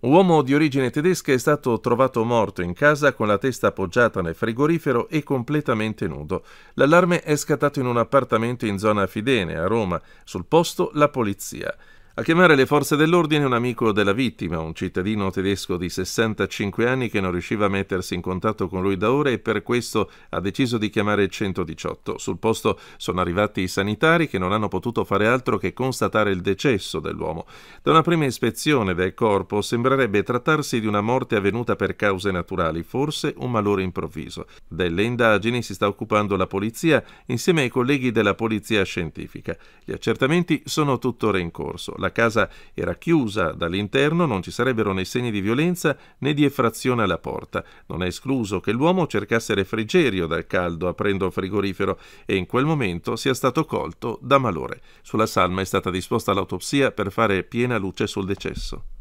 Un Uomo di origine tedesca è stato trovato morto in casa con la testa appoggiata nel frigorifero e completamente nudo. L'allarme è scattato in un appartamento in zona Fidene, a Roma. Sul posto la polizia a chiamare le forze dell'ordine un amico della vittima, un cittadino tedesco di 65 anni che non riusciva a mettersi in contatto con lui da ore e per questo ha deciso di chiamare il 118. Sul posto sono arrivati i sanitari che non hanno potuto fare altro che constatare il decesso dell'uomo. Da una prima ispezione del corpo sembrerebbe trattarsi di una morte avvenuta per cause naturali, forse un malore improvviso. Delle indagini si sta occupando la polizia insieme ai colleghi della polizia scientifica. Gli accertamenti sono tuttora in corso. La la casa era chiusa dall'interno non ci sarebbero né segni di violenza né di effrazione alla porta. Non è escluso che l'uomo cercasse refrigerio dal caldo aprendo il frigorifero e in quel momento sia stato colto da malore. Sulla salma è stata disposta l'autopsia per fare piena luce sul decesso.